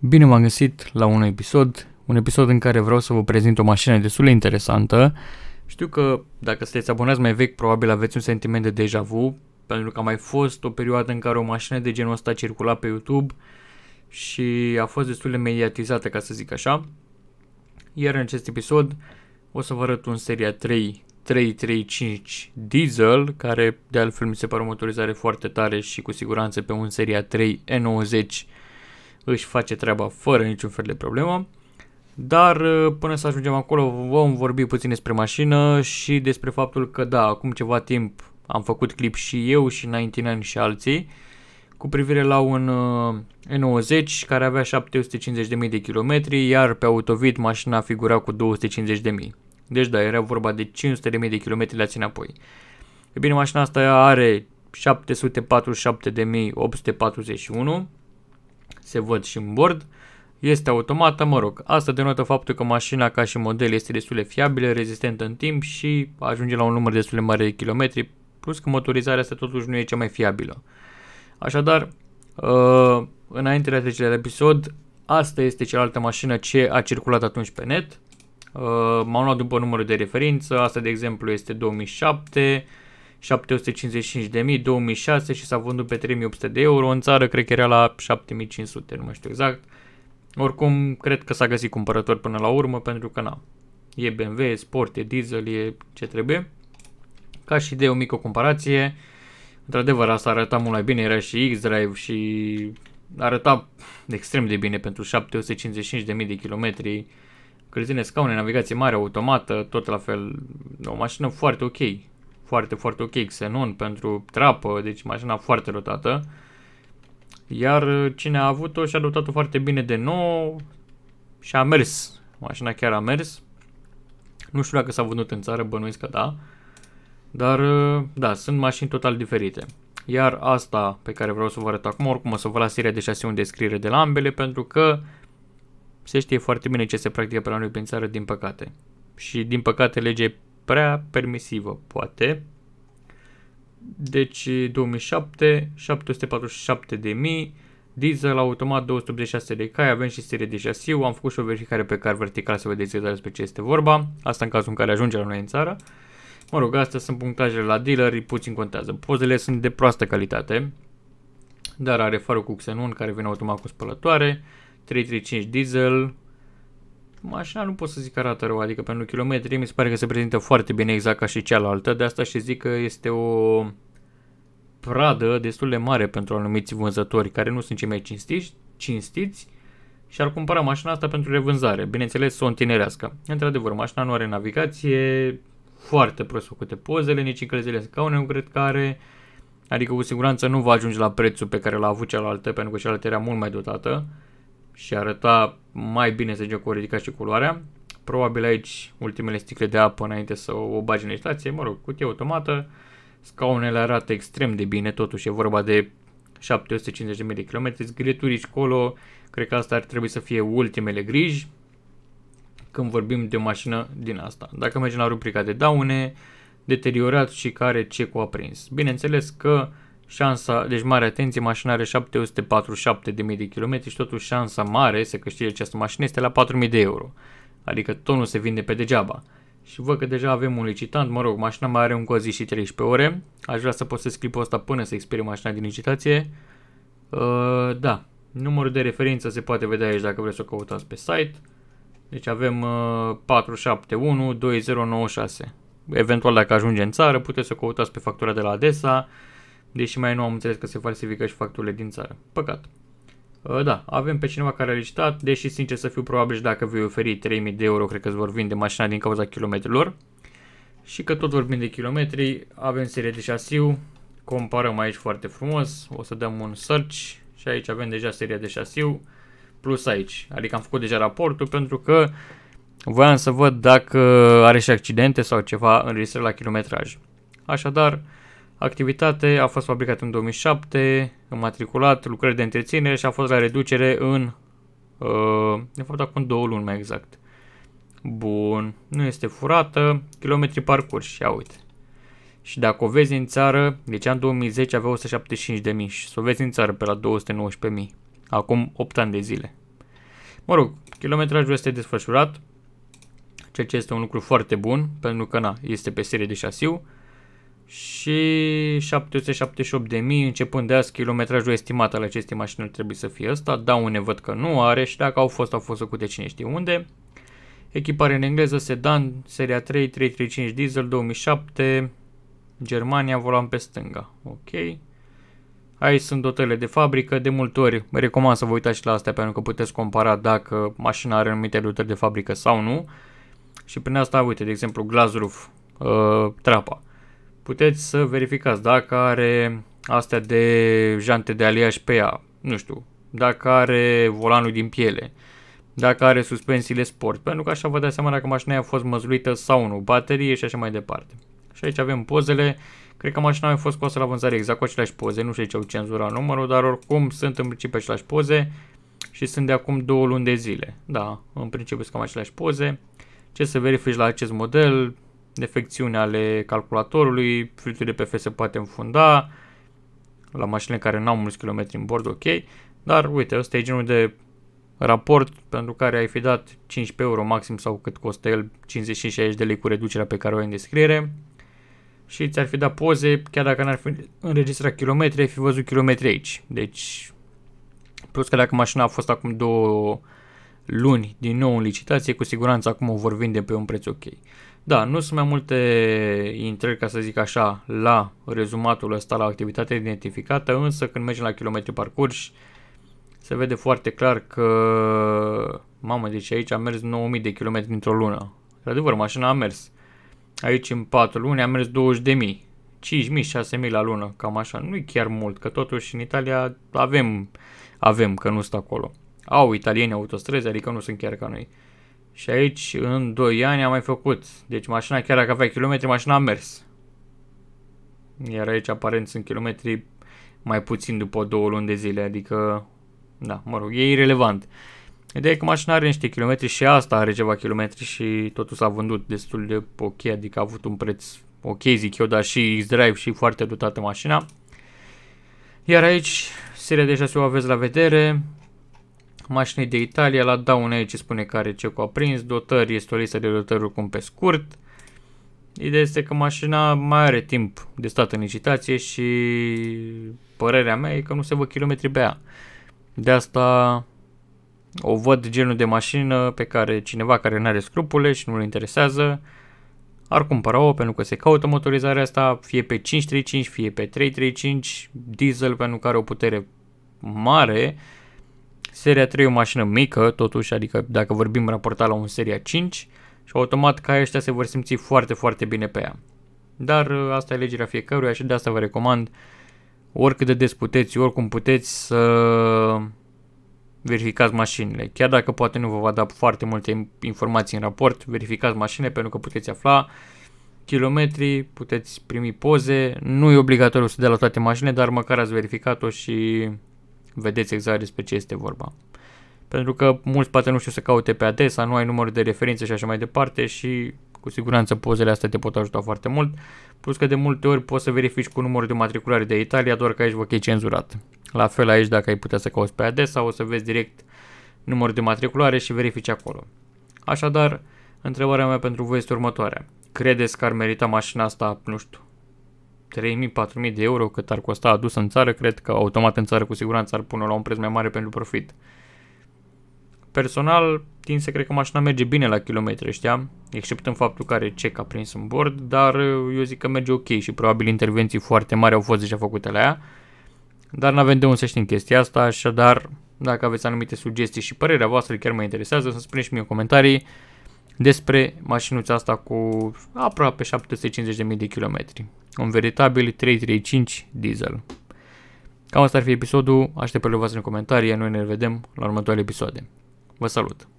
Bine m-am găsit la un episod, un episod în care vreau să vă prezint o mașină destul de interesantă. Știu că dacă sunteți abonați mai vechi, probabil aveți un sentiment de deja vu, pentru că a mai fost o perioadă în care o mașină de genul ăsta circula pe YouTube și a fost destul de mediatizată, ca să zic așa. Iar în acest episod o să vă arăt un seria 3 335 diesel, care de altfel mi se pare o motorizare foarte tare și cu siguranță pe un seria 3 E90 își face treaba fără niciun fel de problemă. Dar uh, până să ajungem acolo vom vorbi puțin despre mașină și despre faptul că da, acum ceva timp am făcut clip și eu și 99 și alții cu privire la un uh, E90 care avea 750.000 de kilometri, iar pe Autovit mașina figura cu 250.000. Deci da, era vorba de 500.000 de kilometri la ține apoi. E bine, mașina asta are 747.841 se văd și în bord. Este automată, mă rog, asta denotă faptul că mașina ca și model este destul de fiabilă, rezistentă în timp și ajunge la un număr destul de mare de kilometri, plus că motorizarea asta totuși nu e cea mai fiabilă. Așadar, uh, înainte de a trece la episod, asta este cealaltă mașină ce a circulat atunci pe net. Uh, m-am luat după numărul de referință, asta de exemplu este 2007, 755.000, 2006 și s-a vândut pe 3800 de euro. În țară cred că era la 7500, nu mai știu exact. Oricum, cred că s-a găsit cumpărător până la urmă, pentru că na, e BMW, e sport, e diesel, e ce trebuie. Ca și de o mică comparație, într-adevăr asta arăta mult mai bine, era și X-Drive și arăta extrem de bine pentru 755.000 de kilometri, călzine scaune, navigație mare, automată, tot la fel, o mașină foarte ok, foarte, foarte ok, Xenon pentru trapă, deci mașina foarte rotată. Iar uh, cine a avut-o și-a dotat-o foarte bine de nou și a mers. Mașina chiar a mers. Nu știu dacă s-a vândut în țară, bănuiesc că da. Dar, uh, da, sunt mașini total diferite. Iar asta pe care vreau să vă arăt acum, oricum o să vă las seria de șasiuni de scriere de la ambele, pentru că se știe foarte bine ce se practică pe la noi prin țară, din păcate. Și din păcate lege prea permisivă, poate. Deci 2007, 747 de mii, diesel automat 286 de cai, avem și serie de șasiu, am făcut și o verificare pe car vertical să vedeți exact despre ce este vorba, asta în cazul în care ajunge la noi în țară. Mă rog, astea sunt punctajele la dealeri, puțin contează. Pozele sunt de proastă calitate, dar are farul cu xenon care vine automat cu spălătoare, 335 diesel, Mașina nu pot să zic că arată rău, adică pentru kilometri mi se pare că se prezintă foarte bine exact ca și cealaltă, de asta și zic că este o pradă destul de mare pentru anumiți vânzători care nu sunt cei mai cinstiți, cinstiți și ar cumpăra mașina asta pentru revânzare, bineînțeles să o întinerească. Într-adevăr, mașina nu are navigație, foarte prost făcute pozele, nici încălzele scaune nu cred că are, adică cu siguranță nu va ajunge la prețul pe care l-a avut cealaltă, pentru că cealaltă era mult mai dotată și arăta mai bine, să zicem, cu ridica și culoarea. Probabil aici ultimele sticle de apă înainte să o bagi în legislație, mă rog, cutie automată. Scaunele arată extrem de bine, totuși e vorba de 750.000 de km, zgârieturi colo, cred că asta ar trebui să fie ultimele griji când vorbim de o mașină din asta. Dacă mergem la rubrica de daune, deteriorat și care ce cu aprins. Bineînțeles că uh, șansa, deci mare atenție, mașina are 747.000 de km și totuși șansa mare să câștige această mașină este la 4.000 de euro. Adică tonul se vinde pe degeaba. Și văd că deja avem un licitant, mă rog, mașina mai are un cozi și 13 ore. Aș vrea să postez clipul ăsta până să expire mașina din licitație. Uh, da, numărul de referință se poate vedea aici dacă vreți să o căutați pe site. Deci avem uh, 471 2096. Eventual dacă ajunge în țară puteți să o căutați pe factura de la ADESA deși mai nu am înțeles că se falsifică și facturile din țară. Păcat. Ă, da, avem pe cineva care a licitat, deși sincer să fiu probabil și dacă vei oferi 3000 de euro, cred că îți vor vinde mașina din cauza kilometrilor. Și că tot vorbim de kilometri, avem serie de șasiu, comparăm aici foarte frumos, o să dăm un search și aici avem deja seria de șasiu plus aici. Adică am făcut deja raportul pentru că voiam să văd dacă are și accidente sau ceva înregistrat la kilometraj. Așadar, activitate, a fost fabricat în 2007, înmatriculat, lucrări de întreținere și a fost la reducere în, uh, de fapt acum două luni mai exact. Bun, nu este furată, kilometri parcurs ia uite. Și dacă o vezi în țară, deci în 2010 avea mii și să o vezi în țară pe la mii. acum 8 ani de zile. Mă rog, kilometrajul este desfășurat, ceea ce este un lucru foarte bun, pentru că na, este pe serie de șasiu, și 778.000 începând de azi kilometrajul estimat al acestei mașini ar trebui să fie ăsta, daune văd că nu are și dacă au fost au fost făcute cine știe unde. Echipare în engleză, sedan, seria 3, 335 diesel, 2007, Germania, volan pe stânga, ok. Aici sunt dotările de fabrică, de multe ori recomand să vă uitați și la astea pentru că puteți compara dacă mașina are anumite dotări de fabrică sau nu. Și prin asta, uite, de exemplu, glass roof, uh, trapa puteți să verificați dacă are astea de jante de aliaj pe ea, nu știu, dacă are volanul din piele, dacă are suspensiile sport, pentru că așa vă dați seama dacă mașina a fost măzluită sau nu, baterie și așa mai departe. Și aici avem pozele, cred că mașina a fost scoasă la vânzare exact cu aceleași poze, nu știu ce au cenzura numărul, dar oricum sunt în principiu aceleași poze și sunt de acum două luni de zile. Da, în principiu sunt cam aceleași poze. Ce să verifici la acest model, defecțiuni ale calculatorului, filtrul de PF se poate înfunda la mașinile care nu au mulți kilometri în bord, ok, dar uite, ăsta e genul de raport pentru care ai fi dat 15 euro maxim sau cât costă el 50 60 de lei cu reducerea pe care o ai în descriere și ți-ar fi dat poze, chiar dacă n-ar fi înregistrat kilometri, ai fi văzut kilometri aici. Deci, plus că dacă mașina a fost acum două luni din nou în licitație, cu siguranță acum o vor vinde pe un preț ok. Da, nu sunt mai multe intrări, ca să zic așa, la rezumatul ăsta, la activitatea identificată, însă când mergem la kilometri parcurși, se vede foarte clar că, mamă, deci aici a mers 9000 de kilometri într-o lună. Într-adevăr, mașina a mers. Aici în 4 luni a mers 20.000, 5.000, 6.000 la lună, cam așa. Nu e chiar mult, că totuși în Italia avem, avem că nu stă acolo au italieni autostrăzi, adică nu sunt chiar ca noi. Și aici, în 2 ani, am mai făcut. Deci mașina, chiar dacă avea kilometri, mașina a mers. Iar aici, aparent, sunt kilometri mai puțin după 2 luni de zile, adică, da, mă rog, e irrelevant. Ideea e că mașina are niște kilometri și asta are ceva kilometri și totul s-a vândut destul de ok, adică a avut un preț ok, zic eu, dar și X-Drive și foarte dotată mașina. Iar aici, seria de 6 o aveți la vedere, mașinii de Italia, la daune aici spune care ce cu a prins, dotări, este o listă de dotări cum pe scurt. Ideea este că mașina mai are timp de stat în licitație și părerea mea e că nu se văd kilometri pe ea. De asta o văd genul de mașină pe care cineva care nu are scrupule și nu-l interesează ar cumpăra-o pentru că se caută motorizarea asta fie pe 535, fie pe 335, diesel pentru că are o putere mare Seria 3 e o mașină mică, totuși, adică dacă vorbim raportat la un Seria 5, și automat ca ăștia se vor simți foarte, foarte bine pe ea. Dar ă, asta e legerea fiecăruia și de asta vă recomand oricât de des puteți, oricum puteți să verificați mașinile. Chiar dacă poate nu vă va da foarte multe informații în raport, verificați mașinile pentru că puteți afla kilometri, puteți primi poze, nu e obligatoriu să dea la toate mașinile, dar măcar ați verificat-o și vedeți exact despre ce este vorba. Pentru că mulți poate nu știu să caute pe adresa, nu ai numărul de referințe și așa mai departe și cu siguranță pozele astea te pot ajuta foarte mult, plus că de multe ori poți să verifici cu numărul de matriculare de Italia, doar că aici vă chei cenzurat. La fel aici dacă ai putea să cauți pe adresa, o să vezi direct numărul de matriculare și verifici acolo. Așadar, întrebarea mea pentru voi este următoarea. Credeți că ar merita mașina asta, nu știu, 3.000-4.000 de euro cât ar costa adus în țară, cred că automat în țară cu siguranță ar pune la un preț mai mare pentru profit. Personal, tin se cred că mașina merge bine la kilometri ăștia, în faptul că are a prins în bord, dar uh, eu zic că merge ok și probabil intervenții foarte mari au fost deja făcute la ea. Dar nu avem de unde să știm chestia asta, așadar dacă aveți anumite sugestii și părerea voastră chiar mă interesează, să-mi spuneți și mie în comentarii despre mașinuța asta cu aproape 750.000 de kilometri. Un veritabil 335 diesel. Cam asta ar fi episodul, aștept pe voastre în comentarii, noi ne vedem la următoarele episoade. Vă salut!